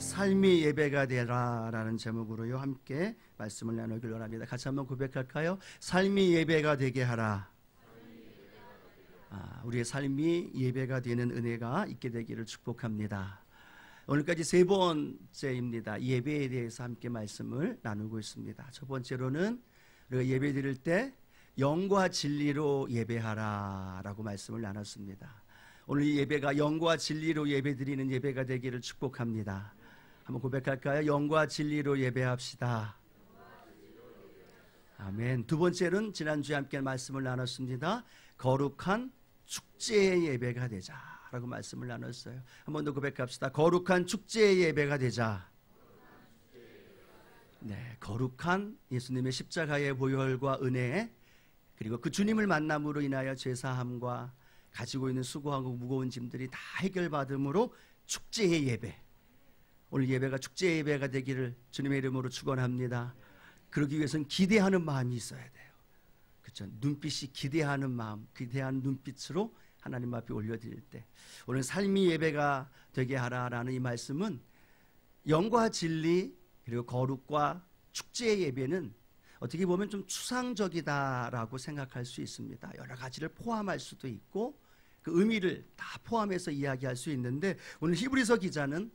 삶이 예배가 되라라는 제목으로요 함께 말씀을 나누길 원합니다. 같이 한번 고백할까요? 삶이 예배가 되게 하라. 아, 우리의 삶이 예배가 되는 은혜가 있게 되기를 축복합니다. 오늘까지 세 번째입니다. 예배에 대해서 함께 말씀을 나누고 있습니다. 첫 번째로는 우리가 예배 드릴 때 영과 진리로 예배하라라고 말씀을 나눴습니다. 오늘 이 예배가 영과 진리로 예배드리는 예배가 되기를 축복합니다. 한번 고백할까요? 영과 진리로 예배합시다. 아멘. 두 번째는 지난주에 함께 말씀을 나눴습니다. 거룩한 축제의 예배가 되자라고 말씀을 나눴어요. 한 번 더 고백합시다. 거룩한 축제의 예배가 되자. 네, 거룩한 예수님의 십자가의 보혈과 은혜 그리고 그 주님을 만남으로 인하여 죄사함과 가지고 있는 수고하고 무거운 짐들이 다 해결받음으로 축제의 예배 오늘 예배가 축제 예배가 되기를 주님의 이름으로 축원합니다. 그러기 위해서는 기대하는 마음이 있어야 돼요. 그렇죠? 눈빛이 기대하는 마음, 기대한 눈빛으로 하나님 앞에 올려드릴 때 오늘 삶이 예배가 되게 하라라는 이 말씀은 영과 진리 그리고 거룩과 축제의 예배는 어떻게 보면 좀 추상적이다라고 생각할 수 있습니다. 여러 가지를 포함할 수도 있고 그 의미를 다 포함해서 이야기할 수 있는데 오늘 히브리서 기자는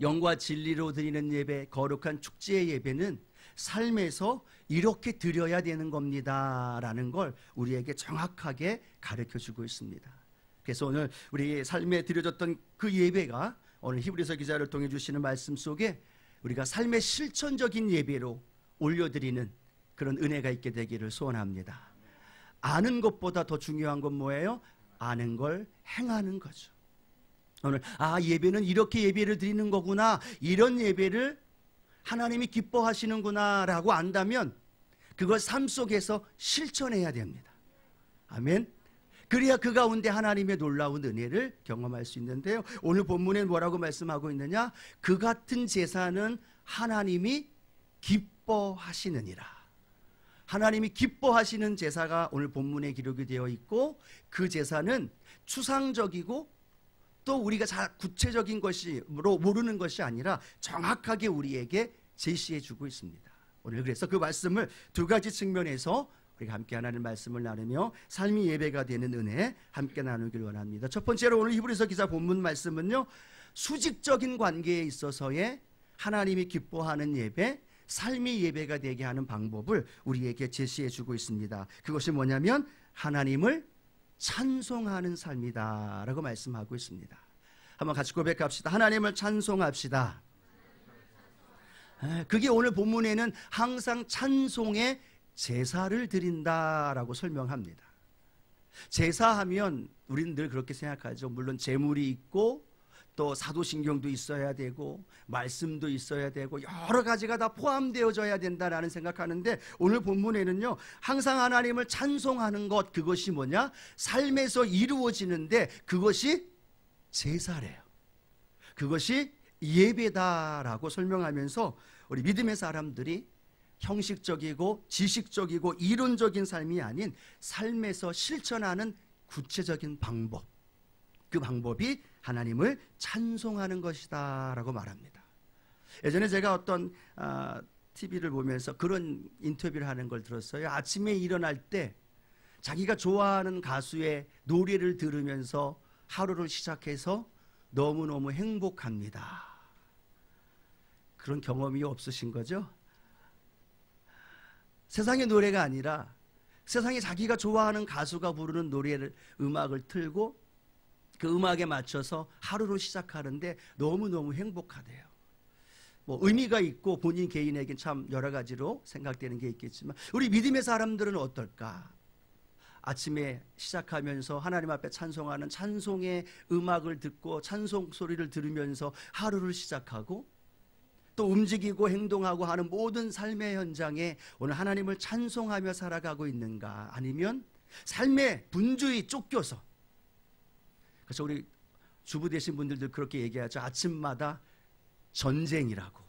영과 진리로 드리는 예배, 거룩한 축제의 예배는 삶에서 이렇게 드려야 되는 겁니다. 라는 걸 우리에게 정확하게 가르쳐 주고 있습니다. 그래서 오늘 우리 삶에 드려졌던 그 예배가 오늘 히브리서 기자를 통해 주시는 말씀 속에 우리가 삶의 실천적인 예배로 올려드리는 그런 은혜가 있게 되기를 소원합니다. 아는 것보다 더 중요한 건 뭐예요? 아는 걸 행하는 거죠. 오늘 아 예배는 이렇게 예배를 드리는 거구나 이런 예배를 하나님이 기뻐하시는구나라고 안다면 그걸 삶 속에서 실천해야 됩니다. 아멘. 그래야 그 가운데 하나님의 놀라운 은혜를 경험할 수 있는데요. 오늘 본문에 뭐라고 말씀하고 있느냐? 그 같은 제사는 하나님이 기뻐하시느니라. 하나님이 기뻐하시는 제사가 오늘 본문에 기록이 되어 있고 그 제사는 추상적이고 또 우리가 잘 구체적인 것이로 모르는 것이 아니라 정확하게 우리에게 제시해 주고 있습니다. 오늘 그래서 그 말씀을 두 가지 측면에서 우리가 함께 하나님 말씀을 나누며 삶이 예배가 되는 은혜 함께 나누길 원합니다. 첫 번째로 오늘 히브리서 기사 본문 말씀은요. 수직적인 관계에 있어서의 하나님이 기뻐하는 예배, 삶이 예배가 되게 하는 방법을 우리에게 제시해 주고 있습니다. 그것이 뭐냐면 하나님을 찬송하는 삶이다. 라고 말씀하고 있습니다. 한번 같이 고백합시다. 하나님을 찬송합시다. 그게 오늘 본문에는 항상 찬송의 제사를 드린다라고 설명합니다. 제사하면 우리는 늘 그렇게 생각하죠. 물론 재물이 있고 또 사도신경도 있어야 되고 말씀도 있어야 되고 여러 가지가 다 포함되어져야 된다라는 생각하는데 오늘 본문에는요 항상 하나님을 찬송하는 것 그것이 뭐냐 삶에서 이루어지는데 그것이 제사래요 그것이 예배다라고 설명하면서 우리 믿음의 사람들이 형식적이고 지식적이고 이론적인 삶이 아닌 삶에서 실천하는 구체적인 방법 그 방법이 하나님을 찬송하는 것이다 라고 말합니다. 예전에 제가 어떤 아, TV를 보면서 그런 인터뷰를 하는 걸 들었어요. 아침에 일어날 때 자기가 좋아하는 가수의 노래를 들으면서 하루를 시작해서 너무너무 행복합니다. 그런 경험이 없으신 거죠? 세상의 노래가 아니라 세상에 자기가 좋아하는 가수가 부르는 노래를 음악을 틀고 그 음악에 맞춰서 하루로 시작하는데 너무너무 행복하대요. 뭐 의미가 있고 본인 개인에겐 참 여러 가지로 생각되는 게 있겠지만 우리 믿음의 사람들은 어떨까? 아침에 시작하면서 하나님 앞에 찬송하는 찬송의 음악을 듣고 찬송 소리를 들으면서 하루를 시작하고 또 움직이고 행동하고 하는 모든 삶의 현장에 오늘 하나님을 찬송하며 살아가고 있는가 아니면 삶의 분주히 쫓겨서 그래서 우리 주부 되신 분들도 그렇게 얘기하죠. 아침마다 전쟁이라고.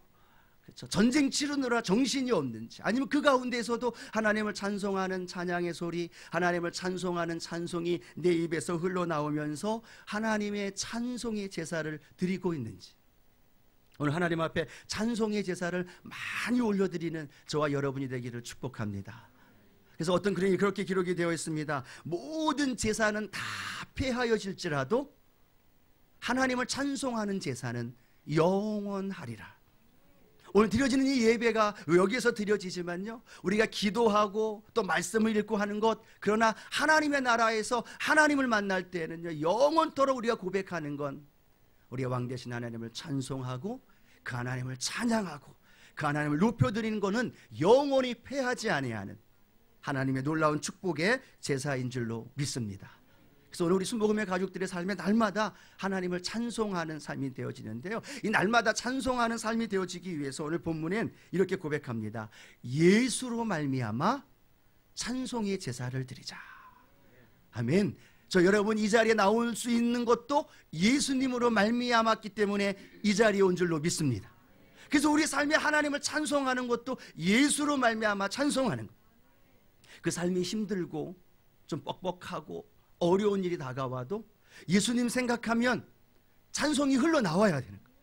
그렇죠. 전쟁 치르느라 정신이 없는지 아니면 그 가운데서도 하나님을 찬송하는 찬양의 소리 하나님을 찬송하는 찬송이 내 입에서 흘러나오면서 하나님의 찬송의 제사를 드리고 있는지 오늘 하나님 앞에 찬송의 제사를 많이 올려드리는 저와 여러분이 되기를 축복합니다 그래서 어떤 글이 그렇게 기록이 되어 있습니다. 모든 제사는 다 폐하여질지라도 하나님을 찬송하는 제사는 영원하리라. 오늘 드려지는 이 예배가 여기에서 드려지지만요. 우리가 기도하고 또 말씀을 읽고 하는 것 그러나 하나님의 나라에서 하나님을 만날 때는요. 영원토록 우리가 고백하는 건 우리의 왕 대신 하나님을 찬송하고 그 하나님을 찬양하고 그 하나님을 높여 드리는 것은 영원히 패하지 아니하는 하나님의 놀라운 축복의 제사인 줄로 믿습니다. 그래서 오늘 우리 순복음의 가족들의 삶에 날마다 하나님을 찬송하는 삶이 되어지는데요. 이 날마다 찬송하는 삶이 되어지기 위해서 오늘 본문엔 이렇게 고백합니다. 예수로 말미암아 찬송의 제사를 드리자. 아멘. 저 여러분 이 자리에 나올 수 있는 것도 예수님으로 말미암았기 때문에 이 자리에 온 줄로 믿습니다. 그래서 우리 삶에 하나님을 찬송하는 것도 예수로 말미암아 찬송하는 것. 그 삶이 힘들고 좀 뻑뻑하고 어려운 일이 다가와도 예수님 생각하면 찬송이 흘러나와야 되는 거예요.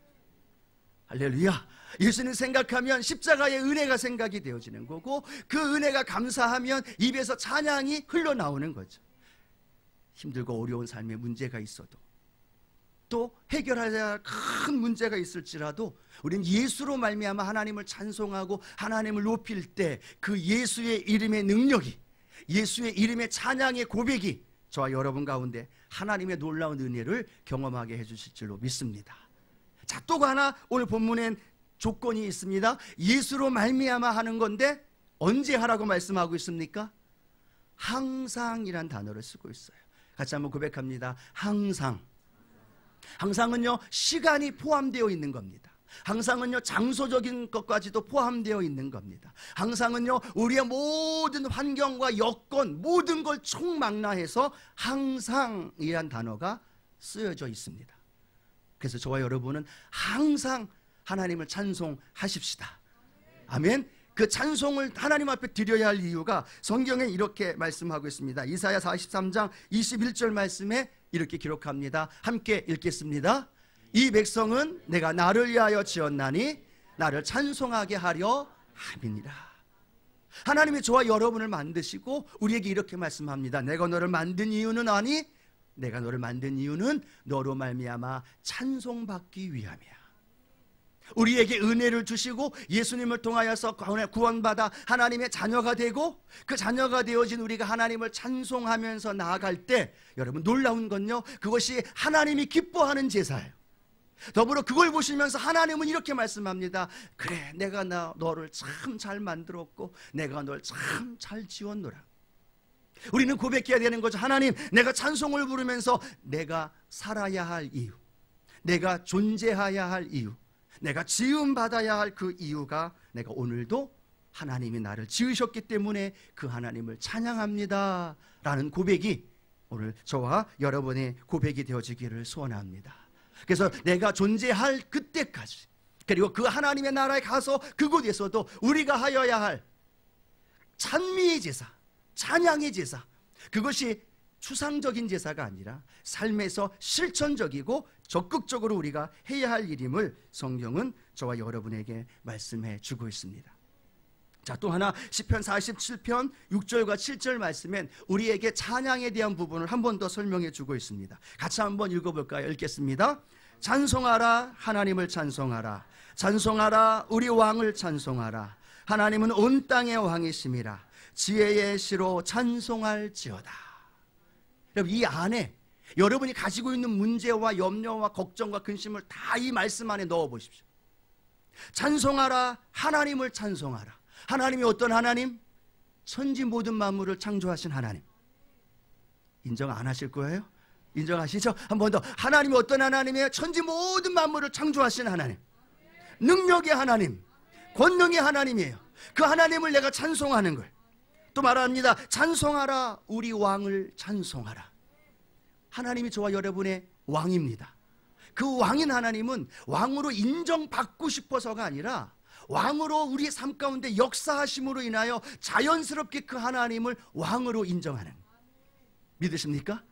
할렐루야. 예수님 생각하면 십자가의 은혜가 생각이 되어지는 거고 그 은혜가 감사하면 입에서 찬양이 흘러나오는 거죠. 힘들고 어려운 삶에 문제가 있어도 또 해결해야 할 큰 문제가 있을지라도 우리는 예수로 말미암아 하나님을 찬송하고 하나님을 높일 때 그 예수의 이름의 능력이 예수의 이름의 찬양의 고백이 저와 여러분 가운데 하나님의 놀라운 은혜를 경험하게 해주실 줄로 믿습니다. 자, 또 하나 오늘 본문엔 조건이 있습니다. 예수로 말미암아 하는 건데 언제 하라고 말씀하고 있습니까? 항상이란 단어를 쓰고 있어요. 같이 한번 고백합니다. 항상. 항상은요, 시간이 포함되어 있는 겁니다. 항상은요, 장소적인 것까지도 포함되어 있는 겁니다. 항상은요, 우리의 모든 환경과 여건, 모든 걸 총망라해서 항상이란 단어가 쓰여져 있습니다. 그래서 저와 여러분은 항상 하나님을 찬송하십시다. 아멘. 그 찬송을 하나님 앞에 드려야 할 이유가 성경에 이렇게 말씀하고 있습니다. 이사야 43장 21절 말씀에 이렇게 기록합니다. 함께 읽겠습니다. 이 백성은 내가 나를 위하여 지었나니 나를 찬송하게 하려 함이니라. 하나님이 저와 여러분을 만드시고 우리에게 이렇게 말씀합니다. 내가 너를 만든 이유는 아니 내가 너를 만든 이유는 너로 말미암아 찬송받기 위함이야. 우리에게 은혜를 주시고 예수님을 통하여서 구원받아 하나님의 자녀가 되고 그 자녀가 되어진 우리가 하나님을 찬송하면서 나아갈 때 여러분 놀라운 건요 그것이 하나님이 기뻐하는 제사예요 더불어 그걸 보시면서 하나님은 이렇게 말씀합니다 그래 내가 나, 너를 참 잘 만들었고 내가 널 참 잘 지었노라 우리는 고백해야 되는 거죠 하나님 내가 찬송을 부르면서 내가 살아야 할 이유 내가 존재해야 할 이유 내가 지음 받아야 할 그 이유가 내가 오늘도 하나님이 나를 지으셨기 때문에 그 하나님을 찬양합니다. 라는 고백이 오늘 저와 여러분의 고백이 되어지기를 소원합니다. 그래서 내가 존재할 그때까지 그리고 그 하나님의 나라에 가서 그곳에서도 우리가 하여야 할 찬미의 제사, 찬양의 제사 그것이 추상적인 제사가 아니라 삶에서 실천적이고 적극적으로 우리가 해야 할 일임을 성경은 저와 여러분에게 말씀해 주고 있습니다. 자, 또 하나 시편 47편 6절과 7절 말씀엔 우리에게 찬양에 대한 부분을 한 번 더 설명해 주고 있습니다. 같이 한 번 읽어 볼까요? 읽겠습니다. 찬송하라 하나님을 찬송하라 찬송하라 우리 왕을 찬송하라 하나님은 온 땅의 왕이심이라 지혜의 시로 찬송할지어다. 여러분 이 안에 여러분이 가지고 있는 문제와 염려와 걱정과 근심을 다 이 말씀 안에 넣어 보십시오. 찬송하라 하나님을 찬송하라. 하나님이 어떤 하나님? 천지 모든 만물을 창조하신 하나님. 인정 안 하실 거예요? 인정하시죠? 한 번 더. 하나님이 어떤 하나님이에요? 천지 모든 만물을 창조하신 하나님. 능력의 하나님. 권능의 하나님이에요. 그 하나님을 내가 찬송하는 거예요. 또 말합니다. 찬송하라. 우리 왕을 찬송하라. 하나님이 저와 여러분의 왕입니다. 그 왕인 하나님은 왕으로 인정받고 싶어서가 아니라 왕으로 우리삶 가운데 역사하심으로 인하여 자연스럽게 그 하나님을 왕으로 인정하는 믿으십니까?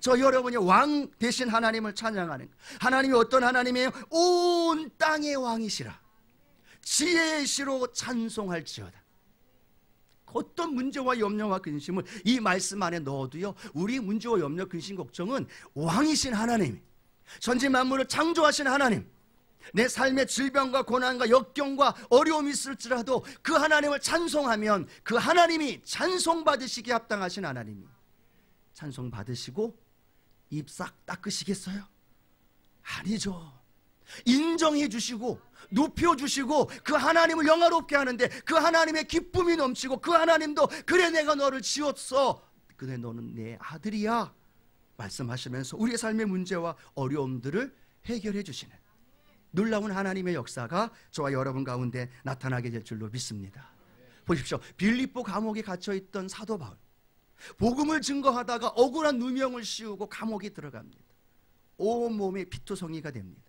저 여러분이 왕 대신 하나님을 찬양하는 하나님이 어떤 하나님이에요? 온 땅의 왕이시라 지혜시로 찬송할지어다 어떤 문제와 염려와 근심을 이 말씀 안에 넣어두요 우리 문제와 염려, 근심, 걱정은 왕이신 하나님, 전지 만물을 창조하신 하나님, 내 삶의 질병과 고난과 역경과 어려움이 있을지라도 그 하나님을 찬송하면 그 하나님이 찬송받으시기에 합당하신 하나님이 찬송받으시고 입 싹 닦으시겠어요? 아니죠. 인정해 주시고 높여 주시고 그 하나님을 영화롭게 하는데 그 하나님의 기쁨이 넘치고 그 하나님도 그래 내가 너를 지었어. 그래 너는 내 아들이야. 말씀하시면서 우리의 삶의 문제와 어려움들을 해결해 주시는 놀라운 하나님의 역사가 저와 여러분 가운데 나타나게 될 줄로 믿습니다. 보십시오. 빌립보 감옥에 갇혀 있던 사도 바울. 복음을 증거하다가 억울한 누명을 씌우고 감옥에 들어갑니다. 온몸에 피투성이가 됩니다.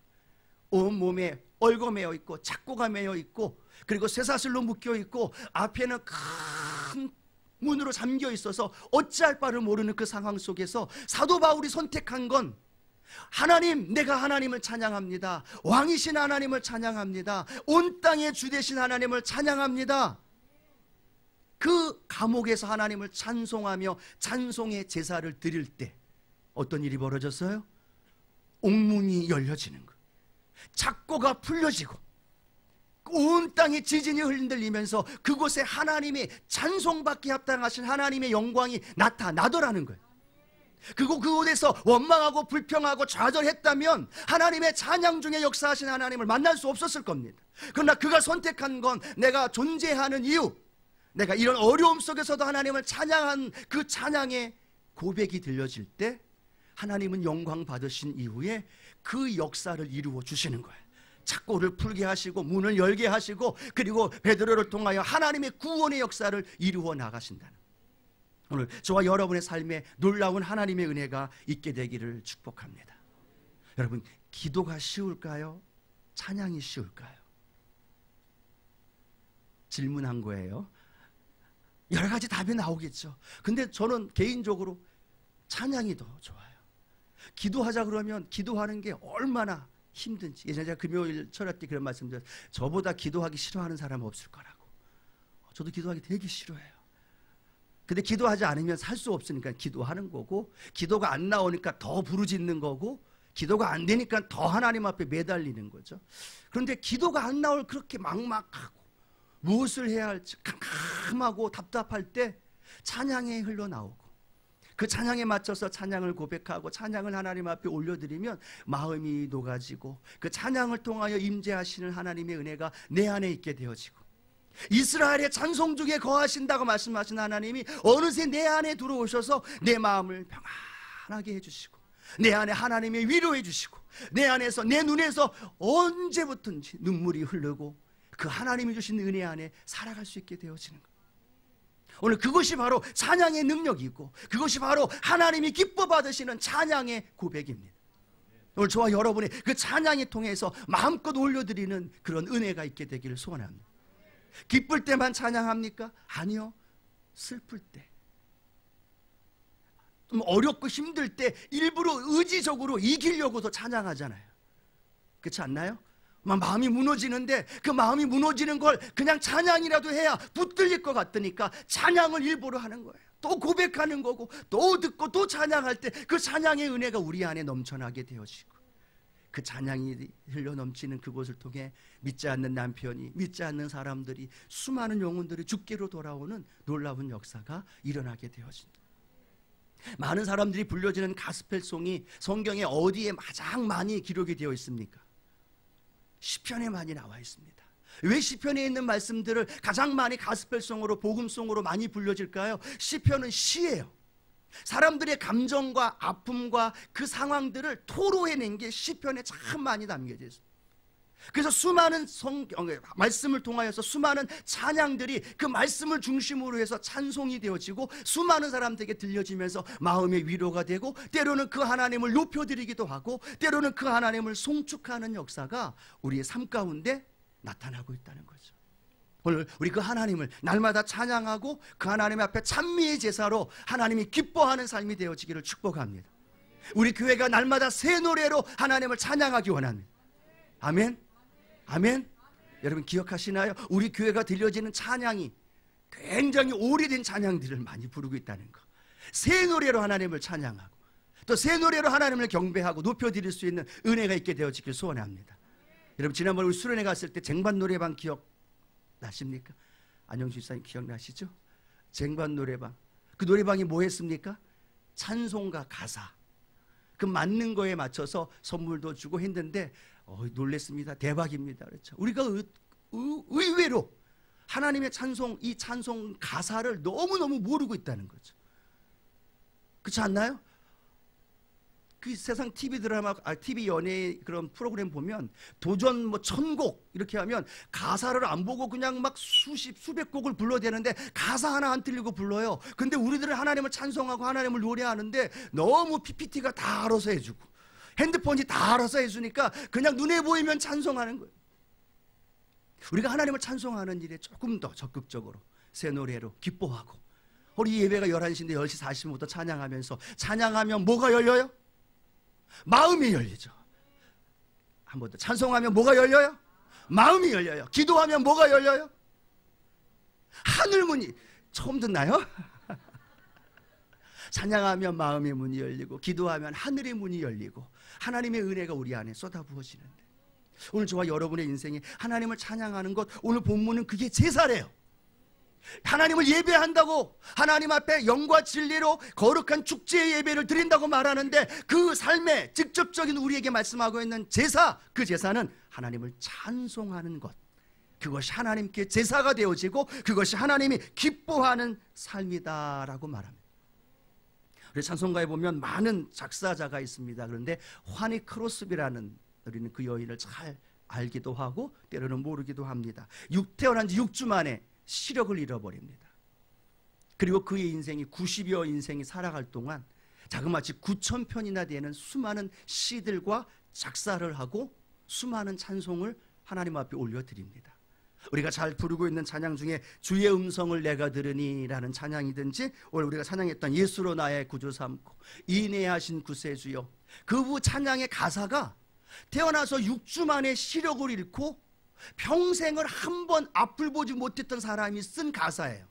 온몸에 얼고 메어 있고 착고가 메어 있고 그리고 쇠사슬로 묶여 있고 앞에는 큰 문으로 잠겨 있어서 어찌할 바를 모르는 그 상황 속에서 사도 바울이 선택한 건 하나님, 내가 하나님을 찬양합니다. 왕이신 하나님을 찬양합니다. 온 땅의 주 되신 하나님을 찬양합니다. 그 감옥에서 하나님을 찬송하며 찬송의 제사를 드릴 때 어떤 일이 벌어졌어요? 옥문이 열려지는 거. 작고가 풀려지고 온 땅이 지진이 흔들리면서 그곳에 하나님이 찬송받기 합당하신 하나님의 영광이 나타나더라는 거예요. 그리고 그곳에서 원망하고 불평하고 좌절했다면 하나님의 찬양 중에 역사하신 하나님을 만날 수 없었을 겁니다. 그러나 그가 선택한 건 내가 존재하는 이유, 내가 이런 어려움 속에서도 하나님을 찬양한 그 찬양의 고백이 들려질 때 하나님은 영광 받으신 이후에 그 역사를 이루어 주시는 거예요. 착고를 풀게 하시고 문을 열게 하시고 그리고 베드로를 통하여 하나님의 구원의 역사를 이루어 나가신다는 오늘 저와 여러분의 삶에 놀라운 하나님의 은혜가 있게 되기를 축복합니다. 여러분 기도가 쉬울까요? 찬양이 쉬울까요? 질문한 거예요. 여러 가지 답이 나오겠죠. 근데 저는 개인적으로 찬양이 더 좋아요. 기도하자 그러면 기도하는 게 얼마나 힘든지. 예전에 제가 금요일 철학 때 그런 말씀드렸 저보다 기도하기 싫어하는 사람 없을 거라고. 어, 저도 기도하기 되게 싫어해요. 근데 기도하지 않으면 살 수 없으니까 기도하는 거고, 기도가 안 나오니까 더 부르짖는 거고, 기도가 안 되니까 더 하나님 앞에 매달리는 거죠. 그런데 기도가 안 나올 그렇게 막막하고, 무엇을 해야 할지 캄캄하고 답답할 때 찬양에 흘러나오고, 그 찬양에 맞춰서 찬양을 고백하고 찬양을 하나님 앞에 올려드리면 마음이 녹아지고 그 찬양을 통하여 임재하시는 하나님의 은혜가 내 안에 있게 되어지고 이스라엘의 찬송 중에 거하신다고 말씀하신 하나님이 어느새 내 안에 들어오셔서 내 마음을 평안하게 해주시고 내 안에 하나님의 위로해 주시고 내 안에서 내 눈에서 언제부턴지 눈물이 흐르고 그 하나님이 주신 은혜 안에 살아갈 수 있게 되어지는 것. 오늘 그것이 바로 찬양의 능력이고 그것이 바로 하나님이 기뻐 받으시는 찬양의 고백입니다. 오늘 저와 여러분이 그 찬양이 통해서 마음껏 올려드리는 그런 은혜가 있게 되기를 소원합니다. 기쁠 때만 찬양합니까? 아니요. 슬플 때. 좀 어렵고 힘들 때 일부러 의지적으로 이기려고도 찬양하잖아요. 그렇지 않나요? 마음이 무너지는데 그 마음이 무너지는 걸 그냥 찬양이라도 해야 붙들릴 것 같으니까 찬양을 일부러 하는 거예요. 또 고백하는 거고 또 듣고 또 찬양할 때 그 찬양의 은혜가 우리 안에 넘쳐나게 되어지고 그 찬양이 흘러 넘치는 그곳을 통해 믿지 않는 남편이 믿지 않는 사람들이 수많은 영혼들이 죽기로 돌아오는 놀라운 역사가 일어나게 되어진다. 많은 사람들이 불려지는 가스펠송이 성경에 어디에 가장 많이 기록이 되어 있습니까? 시편에 많이 나와 있습니다. 왜 시편에 있는 말씀들을 가장 많이 가스펠송으로 복음송으로 많이 불려질까요? 시편은 시예요. 사람들의 감정과 아픔과 그 상황들을 토로해낸 게 시편에 참 많이 담겨져 있습니다. 그래서 수많은 성경, 어, 그 말씀을 통하여서 수많은 찬양들이 그 말씀을 중심으로 해서 찬송이 되어지고 수많은 사람들에게 들려지면서 마음의 위로가 되고 때로는 그 하나님을 높여드리기도 하고 때로는 그 하나님을 송축하는 역사가 우리의 삶 가운데 나타나고 있다는 거죠. 오늘 우리 그 하나님을 날마다 찬양하고 그 하나님 앞에 찬미의 제사로 하나님이 기뻐하는 삶이 되어지기를 축복합니다. 우리 교회가 날마다 새 노래로 하나님을 찬양하기 원합니다. 아멘. 아멘? 여러분 기억하시나요? 우리 교회가 들려지는 찬양이 굉장히 오래된 찬양들을 많이 부르고 있다는 거. 새 노래로 하나님을 찬양하고 또 새 노래로 하나님을 경배하고 높여드릴 수 있는 은혜가 있게 되어지길 소원합니다. 여러분 지난번 우리 수련회 갔을 때 쟁반 노래방 기억 나십니까? 안영수 사님 기억나시죠? 쟁반 노래방 그 노래방이 뭐 했습니까? 찬송가 가사 그 맞는 거에 맞춰서 선물도 주고 했는데 어, 놀랬습니다. 대박입니다. 그렇죠. 우리가 의, 의외로 하나님의 찬송, 이 찬송 가사를 너무너무 모르고 있다는 거죠. 그렇지 않나요? 그 세상 TV 드라마, 아, TV 연예 그런 프로그램 보면 도전 뭐 천곡 이렇게 하면 가사를 안 보고 그냥 막 수십, 수백 곡을 불러되는데 가사 하나 안 틀리고 불러요. 근데 우리들은 하나님을 찬송하고 하나님을 노래하는데 너무 PPT가 다 알아서 해주고 핸드폰이 다 알아서 해주니까 그냥 눈에 보이면 찬송하는 거예요. 우리가 하나님을 찬송하는 일에 조금 더 적극적으로 새 노래로 기뻐하고 우리 예배가 11시인데 10시 40분부터 찬양하면서 찬양하면 뭐가 열려요? 마음이 열리죠. 한번 더 찬송하면 뭐가 열려요? 마음이 열려요. 기도하면 뭐가 열려요? 하늘문이 처음 듣나요? 찬양하면 마음의 문이 열리고 기도하면 하늘의 문이 열리고 하나님의 은혜가 우리 안에 쏟아부어지는데 오늘 저와 여러분의 인생에 하나님을 찬양하는 것 오늘 본문은 그게 제사래요. 하나님을 예배한다고 하나님 앞에 영과 진리로 거룩한 축제의 예배를 드린다고 말하는데 그 삶에 직접적인 우리에게 말씀하고 있는 제사 그 제사는 하나님을 찬송하는 것 그것이 하나님께 제사가 되어지고 그것이 하나님이 기뻐하는 삶이다라고 말합니다. 우리 찬송가에 보면 많은 작사자가 있습니다. 그런데 환희 크로스비라는 우리는 그 여인을 잘 알기도 하고 때로는 모르기도 합니다. 육, 태어난 지 6주 만에 시력을 잃어버립니다. 그리고 그의 인생이 90여 인생이 살아갈 동안 자그마치 9천 편이나 되는 수많은 시들과 작사를 하고 수많은 찬송을 하나님 앞에 올려드립니다. 우리가 잘 부르고 있는 찬양 중에 주의 음성을 내가 들으니라는 찬양이든지 오늘 우리가 찬양했던 예수로 나의 구주 삼고 인내하신 구세주요그후 찬양의 가사가 태어나서 6주 만에 시력을 잃고 평생을 한 번 앞을 보지 못했던 사람이 쓴 가사예요.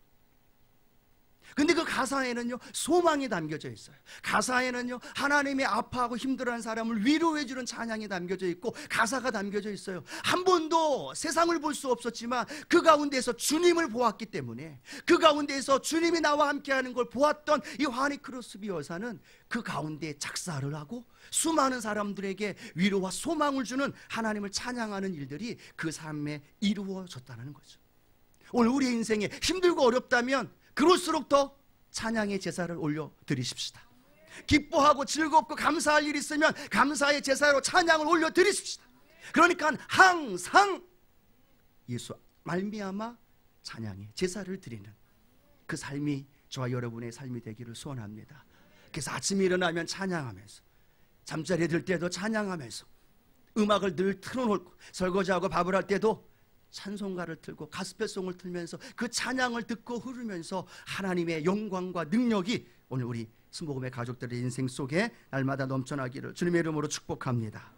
근데 그 가사에는요 소망이 담겨져 있어요. 가사에는요 하나님이 아파하고 힘들어하는 사람을 위로해 주는 찬양이 담겨져 있고 가사가 담겨져 있어요. 한 번도 세상을 볼 수 없었지만 그 가운데에서 주님을 보았기 때문에 그 가운데에서 주님이 나와 함께하는 걸 보았던 이 화니 크로스비 여사는 그 가운데 작사를 하고 수많은 사람들에게 위로와 소망을 주는 하나님을 찬양하는 일들이 그 삶에 이루어졌다는 거죠. 오늘 우리 인생에 힘들고 어렵다면 그럴수록 더 찬양의 제사를 올려 드리십시다. 기뻐하고 즐겁고 감사할 일이 있으면 감사의 제사로 찬양을 올려 드리십시다. 그러니까 항상 예수 말미암아 찬양의 제사를 드리는 그 삶이 저와 여러분의 삶이 되기를 소원합니다. 그래서 아침에 일어나면 찬양하면서 잠자리에 들 때도 찬양하면서 음악을 늘 틀어놓고 설거지하고 밥을 할 때도 찬송가를 틀고 가스펠송을 틀면서 그 찬양을 듣고 흐르면서 하나님의 영광과 능력이 오늘 우리 스복음의 가족들의 인생 속에 날마다 넘쳐나기를 주님의 이름으로 축복합니다.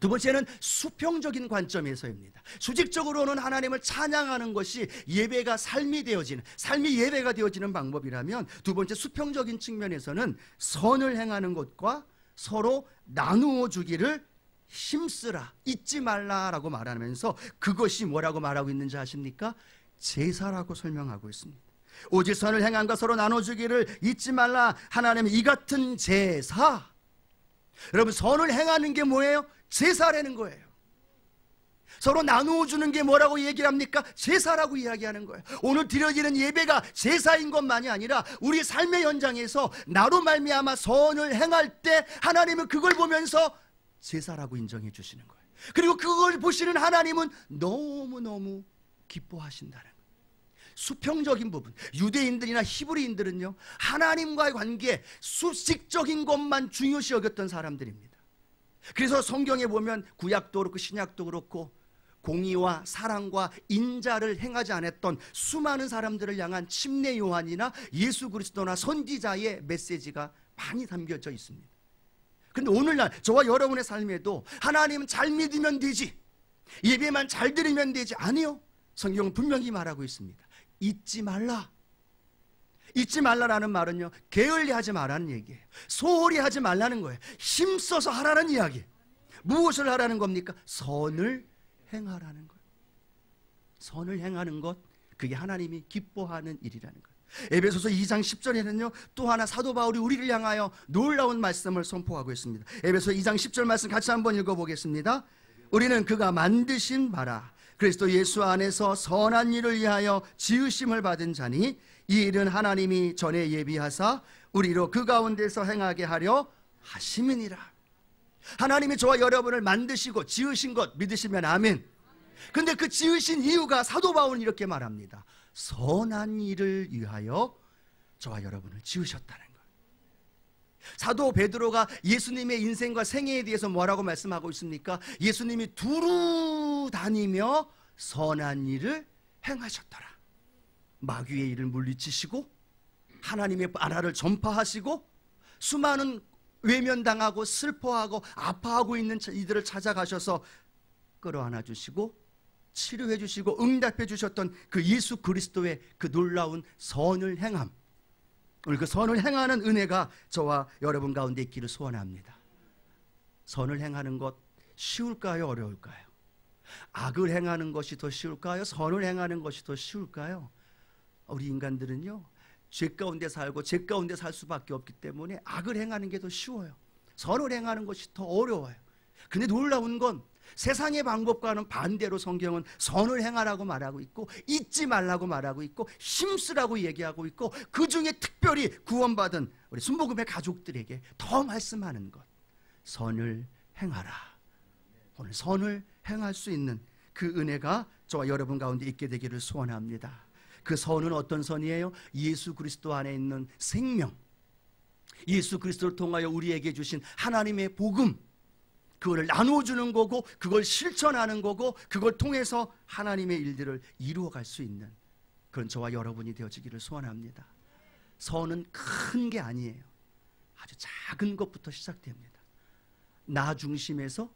두 번째는 수평적인 관점에서입니다. 수직적으로는 하나님을 찬양하는 것이 예배가 삶이 되어지는, 삶이 예배가 되어지는 방법이라면 두 번째 수평적인 측면에서는 선을 행하는 것과 서로 나누어 주기를 힘쓰라 잊지 말라라고 말하면서 그것이 뭐라고 말하고 있는지 아십니까? 제사라고 설명하고 있습니다. 오직 선을 행한 것 서로 나눠주기를 잊지 말라 하나님 이 같은 제사 여러분 선을 행하는 게 뭐예요? 제사라는 거예요. 서로 나누어 주는 게 뭐라고 얘기를 합니까? 제사라고 이야기하는 거예요. 오늘 드려지는 예배가 제사인 것만이 아니라 우리 삶의 현장에서 나로 말미암아 선을 행할 때 하나님은 그걸 보면서 제사라고 인정해 주시는 거예요. 그리고 그걸 보시는 하나님은 너무너무 기뻐하신다는 거예요. 수평적인 부분. 유대인들이나 히브리인들은요, 하나님과의 관계, 수직적인 것만 중요시 여겼던 사람들입니다. 그래서 성경에 보면 구약도 그렇고 신약도 그렇고 공의와 사랑과 인자를 행하지 않았던 수많은 사람들을 향한 침례 요한이나 예수 그리스도나 선지자의 메시지가 많이 담겨져 있습니다. 근데 오늘날 저와 여러분의 삶에도 하나님 잘 믿으면 되지. 예배만 잘들리면 되지. 아니요. 성경은 분명히 말하고 있습니다. 잊지 말라. 잊지 말라라는 말은요. 게을리 하지 말라는 얘기예요. 소홀히 하지 말라는 거예요. 힘써서 하라는 이야기. 무엇을 하라는 겁니까? 선을 행하라는 거예요. 선을 행하는 것 그게 하나님이 기뻐하는 일이라는 거예요. 에베소서 2장 10절에는요. 또 하나 사도 바울이 우리를 향하여 놀라운 말씀을 선포하고 있습니다. 에베소서 2장 10절 말씀 같이 한번 읽어보겠습니다. 우리는 그가 만드신 바라 그리스도 예수 안에서 선한 일을 위하여 지으심을 받은 자니 이 일은 하나님이 전에 예비하사 우리로 그 가운데서 행하게 하려 하심이니라. 하나님이 저와 여러분을 만드시고 지으신 것 믿으시면 아멘. 근데 그 지으신 이유가 사도 바울은 이렇게 말합니다. 선한 일을 위하여 저와 여러분을 지으셨다는 것. 사도 베드로가 예수님의 인생과 생애에 대해서 뭐라고 말씀하고 있습니까? 예수님이 두루 다니며 선한 일을 행하셨더라. 마귀의 일을 물리치시고 하나님의 나라를 전파하시고 수많은 외면당하고 슬퍼하고 아파하고 있는 이들을 찾아가셔서 끌어안아 주시고 치료해 주시고 응답해 주셨던 그 예수 그리스도의 그 놀라운 선을 행함. 오늘 그 선을 행하는 은혜가 저와 여러분 가운데 있기를 소원합니다. 선을 행하는 것 쉬울까요? 어려울까요? 악을 행하는 것이 더 쉬울까요? 선을 행하는 것이 더 쉬울까요? 우리 인간들은요, 죄 가운데 살고 죄 가운데 살 수밖에 없기 때문에 악을 행하는 게 더 쉬워요. 선을 행하는 것이 더 어려워요. 근데 놀라운 건 세상의 방법과는 반대로 성경은 선을 행하라고 말하고 있고 잊지 말라고 말하고 있고 힘쓰라고 얘기하고 있고 그 중에 특별히 구원받은 우리 순복음의 가족들에게 더 말씀하는 것 선을 행하라 오늘 선을 행할 수 있는 그 은혜가 저와 여러분 가운데 있게 되기를 소원합니다 그 선은 어떤 선이에요? 예수 그리스도 안에 있는 생명 예수 그리스도를 통하여 우리에게 주신 하나님의 복음 그거를 나누어주는 거고 그걸 실천하는 거고 그걸 통해서 하나님의 일들을 이루어갈 수 있는 그런 저와 여러분이 되어지기를 소원합니다. 선은 큰 게 아니에요. 아주 작은 것부터 시작됩니다. 나 중심에서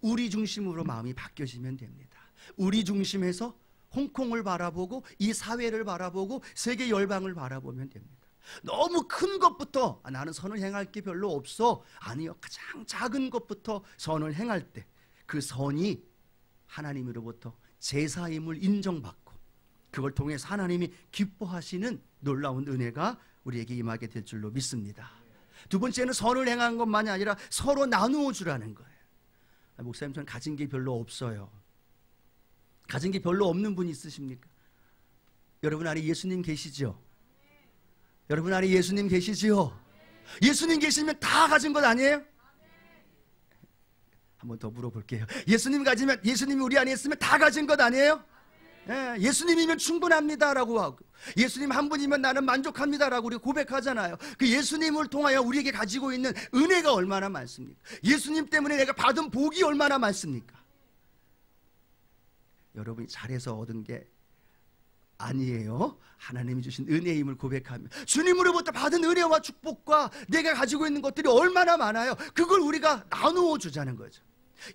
우리 중심으로 마음이 바뀌어지면 됩니다. 우리 중심에서 홍콩을 바라보고 이 사회를 바라보고 세계 열방을 바라보면 됩니다. 너무 큰 것부터 아, 나는 선을 행할 게 별로 없어. 아니요. 가장 작은 것부터 선을 행할 때 그 선이 하나님으로부터 제사임을 인정받고 그걸 통해서 하나님이 기뻐하시는 놀라운 은혜가 우리에게 임하게 될 줄로 믿습니다. 두 번째는 선을 행한 것만이 아니라 서로 나누어 주라는 거예요. 아, 목사님 저는 가진 게 별로 없어요. 가진 게 별로 없는 분이 있으십니까? 여러분 안에 예수님 계시죠? 여러분 안에 예수님 계시지요? 예수님 계시면 다 가진 것 아니에요? 한번 더 물어볼게요. 예수님 가지면 예수님이 우리 안에 있으면 다 가진 것 아니에요? 예, 수님이면 충분합니다라고 하고 예수님 한 분이면 나는 만족합니다라고 우리 고백하잖아요. 그 예수님을 통하여 우리에게 가지고 있는 은혜가 얼마나 많습니까? 예수님 때문에 내가 받은 복이 얼마나 많습니까? 여러분이 잘해서 얻은 게 아니에요. 하나님이 주신 은혜의 힘을 고백하며 주님으로부터 받은 은혜와 축복과 내가 가지고 있는 것들이 얼마나 많아요. 그걸 우리가 나누어 주자는 거죠.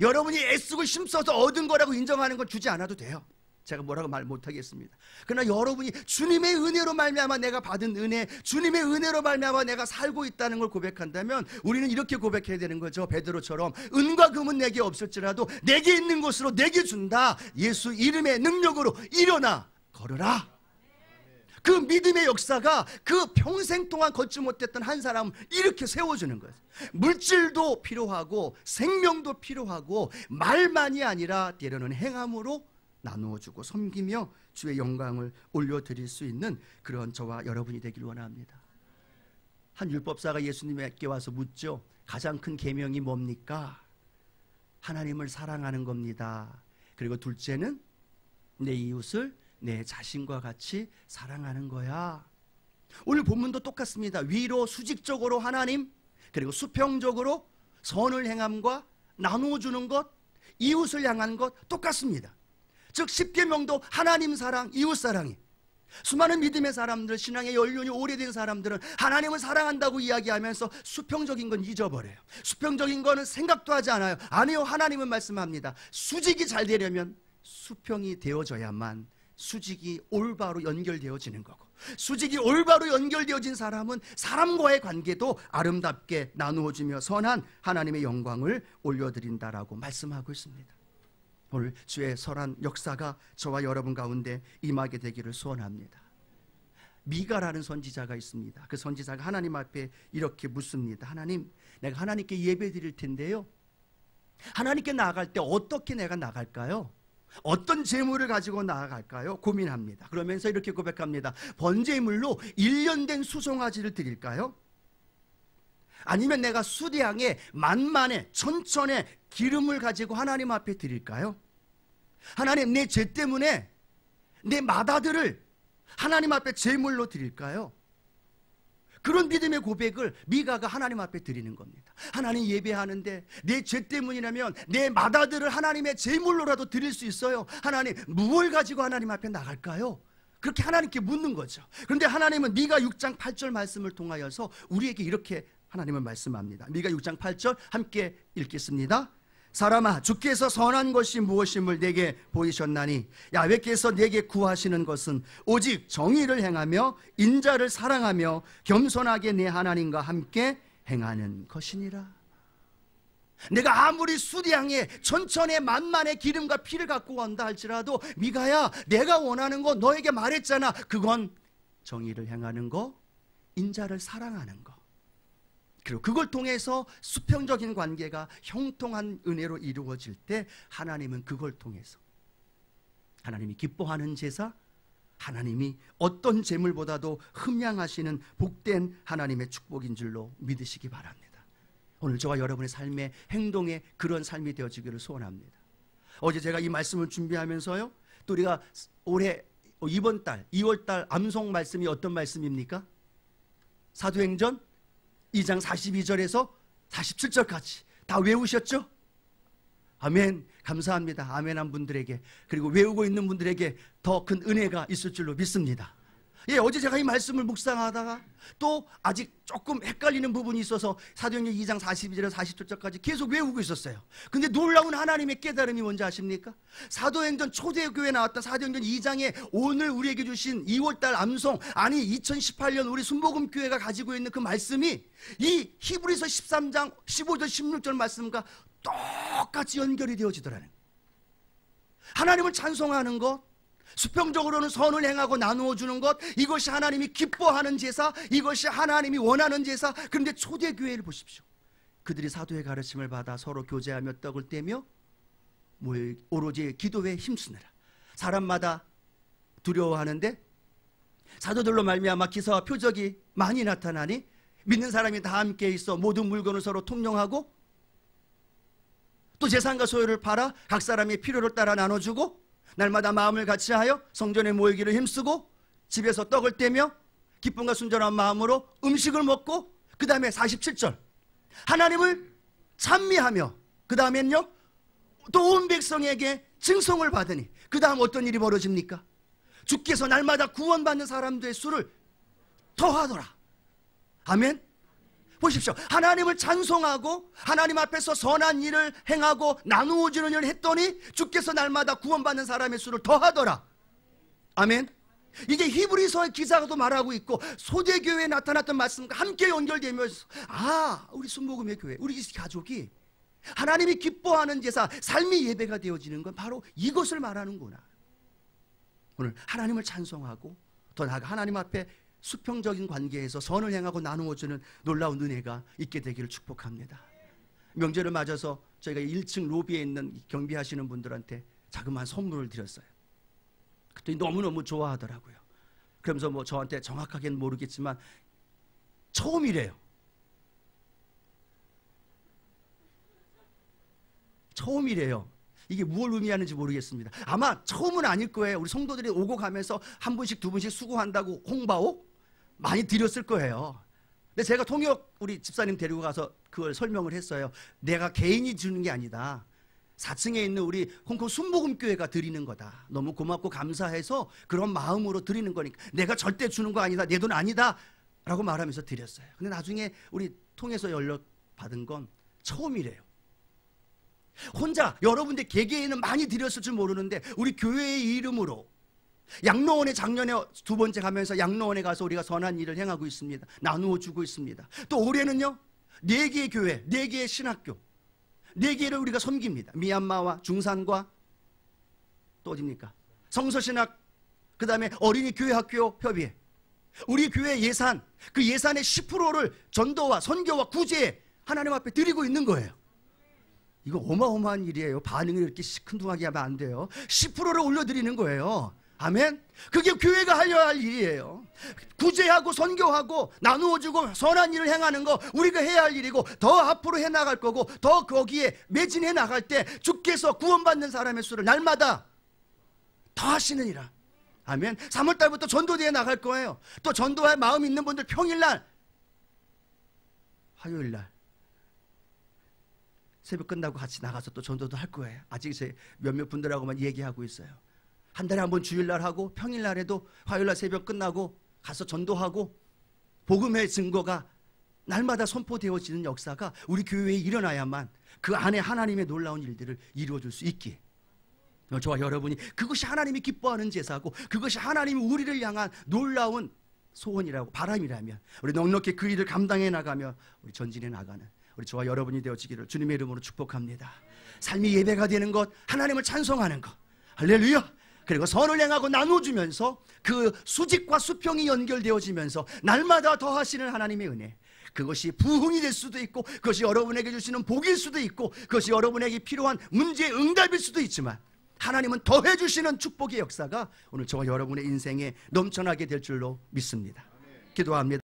여러분이 애쓰고 힘써서 얻은 거라고 인정하는 걸 주지 않아도 돼요. 제가 뭐라고 말 못하겠습니다. 그러나 여러분이 주님의 은혜로 말미암아 내가 받은 은혜, 주님의 은혜로 말미암아 내가 살고 있다는 걸 고백한다면 우리는 이렇게 고백해야 되는 거죠. 베드로처럼 은과 금은 내게 없을지라도 내게 있는 것으로 내게 준다. 예수 이름의 능력으로 일어나 걸어라그 믿음의 역사가 그 평생 동안 걷지 못했던 한 사람을 이렇게 세워주는 거예요. 물질도 필요하고 생명도 필요하고 말만이 아니라 때려는 행함으로 나누어주고 섬기며 주의 영광을 올려드릴 수 있는 그런 저와 여러분이 되길 원합니다. 한 율법사가 예수님에게 와서 묻죠. 가장 큰 계명이 뭡니까? 하나님을 사랑하는 겁니다. 그리고 둘째는 내 이웃을 내 자신과 같이 사랑하는 거야. 오늘 본문도 똑같습니다. 위로 수직적으로 하나님, 그리고 수평적으로 선을 행함과 나누어주는 것, 이웃을 향한 것 똑같습니다. 즉, 십계명도 하나님 사랑, 이웃 사랑이. 수많은 믿음의 사람들, 신앙의 연륜이 오래된 사람들은 하나님을 사랑한다고 이야기하면서 수평적인 건 잊어버려요. 수평적인 거는 생각도 하지 않아요. 아니요, 하나님은 말씀합니다. 수직이 잘 되려면 수평이 되어져야만 수직이 올바로 연결되어지는 거고 수직이 올바로 연결되어진 사람은 사람과의 관계도 아름답게 나누어지며 선한 하나님의 영광을 올려드린다라고 말씀하고 있습니다. 오늘 주의 선한 역사가 저와 여러분 가운데 임하게 되기를 소원합니다. 미가라는 선지자가 있습니다. 그 선지자가 하나님 앞에 이렇게 묻습니다. 하나님, 내가 하나님께 예배 드릴 텐데요. 하나님께 나갈 때 어떻게 내가 나갈까요? 어떤 재물을 가지고 나아갈까요? 고민합니다. 그러면서 이렇게 고백합니다. 번제물로 1년 된 수송아지를 드릴까요? 아니면 내가 수대양에 만만에 천천히 기름을 가지고 하나님 앞에 드릴까요? 하나님 내 죄 때문에 내 마다들을 하나님 앞에 제물로 드릴까요? 그런 믿음의 고백을 미가가 하나님 앞에 드리는 겁니다. 하나님 예배하는데 내 죄 때문이라면 내 마다들을 하나님의 제물로라도 드릴 수 있어요. 하나님 무엇 가지고 하나님 앞에 나갈까요? 그렇게 하나님께 묻는 거죠. 그런데 하나님은 미가 6장 8절 말씀을 통하여서 우리에게 이렇게 하나님은 말씀합니다. 미가 6장 8절 함께 읽겠습니다. 사람아 주께서 선한 것이 무엇임을 내게 보이셨나니 야외께서 내게 구하시는 것은 오직 정의를 행하며 인자를 사랑하며 겸손하게 내 하나님과 함께 행하는 것이니라 내가 아무리 수량에 천천에 만만의 기름과 피를 갖고 온다 할지라도 미가야 내가 원하는 거 너에게 말했잖아 그건 정의를 행하는 거 인자를 사랑하는 거 그리고 그걸 통해서 수평적인 관계가 형통한 은혜로 이루어질 때 하나님은 그걸 통해서 하나님이 기뻐하는 제사, 하나님이 어떤 재물보다도 흠양하시는 복된 하나님의 축복인 줄로 믿으시기 바랍니다. 오늘 저와 여러분의 삶의 행동에 그런 삶이 되어지기를 소원합니다. 어제 제가 이 말씀을 준비하면서요. 또 우리가 올해 이번 달 2월 달 암송 말씀이 어떤 말씀입니까? 사도행전 2장 42절에서 47절까지 다 외우셨죠? 아멘. 감사합니다. 아멘 한 분들에게 그리고 외우고 있는 분들에게 더 큰 은혜가 있을 줄로 믿습니다. 예, 어제 제가 이 말씀을 묵상하다가 또 아직 조금 헷갈리는 부분이 있어서 사도행전 2장 42절에서 40절까지 계속 외우고 있었어요. 근데 놀라운 하나님의 깨달음이 뭔지 아십니까? 사도행전 초대교회 나왔던 사도행전 2장에 오늘 우리에게 주신 2월달 암송 아니 2018년 우리 순복음 교회가 가지고 있는 그 말씀이 이 히브리서 13장 15절 16절 말씀과 똑같이 연결이 되어지더라는 거예요. 하나님을 찬송하는 것 수평적으로는 선을 행하고 나누어 주는 것 이것이 하나님이 기뻐하는 제사 이것이 하나님이 원하는 제사 그런데 초대 교회를 보십시오. 그들이 사도의 가르침을 받아 서로 교제하며 떡을 떼며 오로지 기도에 힘쓰느라 사람마다 두려워하는데 사도들로 말미암아 기사와 표적이 많이 나타나니 믿는 사람이 다 함께 있어 모든 물건을 서로 통용하고 또 재산과 소유를 팔아 각 사람의 필요를 따라 나눠주고 날마다 마음을 같이하여 성전에 모이기를 힘쓰고 집에서 떡을 떼며 기쁨과 순전한 마음으로 음식을 먹고 그 다음에 47절 하나님을 찬미하며 그 다음엔요 또온 백성에게 증송을 받으니 그 다음 어떤 일이 벌어집니까? 주께서 날마다 구원받는 사람들의 수를 더하더라 아멘 보십시오. 하나님을 찬송하고 하나님 앞에서 선한 일을 행하고 나누어 주는 일을 했더니 주께서 날마다 구원받는 사람의 수를 더하더라. 아멘. 이게 히브리서의 기사도 말하고 있고 소대교회에 나타났던 말씀과 함께 연결되면서 아 우리 순복음의 교회 우리 가족이 하나님이 기뻐하는 제사 삶이 예배가 되어지는 건 바로 이것을 말하는구나 오늘 하나님을 찬송하고 더 나아가 하나님 앞에 수평적인 관계에서 선을 행하고 나누어주는 놀라운 은혜가 있게 되기를 축복합니다. 명절을 맞아서 저희가 1층 로비에 있는 경비하시는 분들한테 자그마한 선물을 드렸어요. 그랬더니 너무너무 좋아하더라고요. 그러면서 뭐 저한테 정확하게는 모르겠지만 처음이래요. 처음이래요. 이게 무엇 의미하는지 모르겠습니다. 아마 처음은 아닐 거예요. 우리 성도들이 오고 가면서 한 분씩 두 분씩 수고한다고 홍바옥 많이 드렸을 거예요. 근데 제가 통역 우리 집사님 데리고 가서 그걸 설명을 했어요. 내가 개인이 주는 게 아니다. 4층에 있는 우리 홍콩 순복음교회가 드리는 거다. 너무 고맙고 감사해서 그런 마음으로 드리는 거니까 내가 절대 주는 거 아니다. 내 돈 아니다. 라고 말하면서 드렸어요. 근데 나중에 우리 통해서 연락 받은 건 처음이래요. 혼자 여러분들 개개인은 많이 드렸을 줄 모르는데 우리 교회의 이름으로 양로원에 작년에 두 번째 가면서 양로원에 가서 우리가 선한 일을 행하고 있습니다. 나누어 주고 있습니다. 또 올해는요. 네 개의 교회, 네 개의 신학교, 네 개를 우리가 섬깁니다. 미얀마와 중산과 또 어딥니까? 성서신학, 그 다음에 어린이 교회 학교 협의회. 우리 교회 예산, 그 예산의 10%를 전도와 선교와 구제에 하나님 앞에 드리고 있는 거예요. 이거 어마어마한 일이에요. 반응을 이렇게 시큰둥하게 하면 안 돼요. 10%를 올려드리는 거예요. 아멘. 그게 교회가 하려할 일이에요. 구제하고 선교하고 나누어주고 선한 일을 행하는 거 우리가 해야 할 일이고 더 앞으로 해나갈 거고 더 거기에 매진해 나갈 때 주께서 구원받는 사람의 수를 날마다 더 하시느니라. 아멘. 3월 달부터 전도대에 나갈 거예요. 또 전도할 마음 있는 분들 평일 날 화요일 날 새벽 끝나고 같이 나가서 또 전도도 할 거예요. 아직 제 몇몇 분들하고만 얘기하고 있어요. 한 달에 한 번 주일날 하고 평일날에도 화요일날 새벽 끝나고 가서 전도하고 복음의 증거가 날마다 선포되어지는 역사가 우리 교회에 일어나야만 그 안에 하나님의 놀라운 일들을 이루어줄 수 있기에 저와 여러분이 그것이 하나님이 기뻐하는 제사고 그것이 하나님이 우리를 향한 놀라운 소원이라고 바람이라면 우리 넉넉히 그 일을 감당해 나가며 우리 전진해 나가는 우리 저와 여러분이 되어지기를 주님의 이름으로 축복합니다. 삶이 예배가 되는 것, 하나님을 찬송하는 것. 할렐루야! 그리고 선을 행하고 나눠주면서 그 수직과 수평이 연결되어지면서 날마다 더하시는 하나님의 은혜 그것이 부흥이 될 수도 있고 그것이 여러분에게 주시는 복일 수도 있고 그것이 여러분에게 필요한 문제의 응답일 수도 있지만 하나님은 더해 주시는 축복의 역사가 오늘 저와 여러분의 인생에 넘쳐나게 될 줄로 믿습니다. 기도합니다.